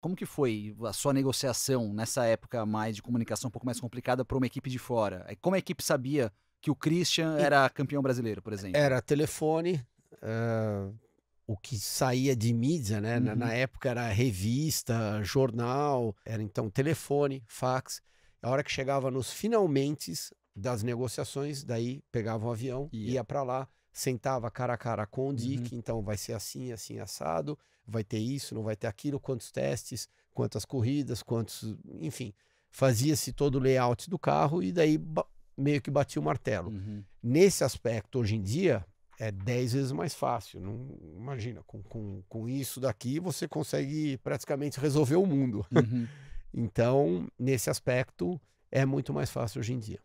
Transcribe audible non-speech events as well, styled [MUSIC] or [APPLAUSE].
Como que foi a sua negociação nessa época mais de comunicação um pouco mais complicada para uma equipe de fora? Como a equipe sabia que o Christian era campeão brasileiro, por exemplo? Era telefone, uh, o que saía de mídia, né? Uhum. Na, na, época era revista, jornal, era então telefone, fax. A hora que chegava nos finalmente, das negociações, daí pegava um avião, yeah. ia para lá, sentava cara a cara com o Dick, uhum. então vai ser assim, assim, assado, vai ter isso, não vai ter aquilo, quantos testes, quantas corridas, quantos. Enfim, fazia-se todo o layout do carro e daí meio que batia o martelo. Uhum. Nesse aspecto, hoje em dia, é 10 vezes mais fácil. Não, imagina, com, com, com isso daqui você consegue praticamente resolver o mundo. Uhum. [LAUGHS] então, nesse aspecto, é muito mais fácil hoje em dia.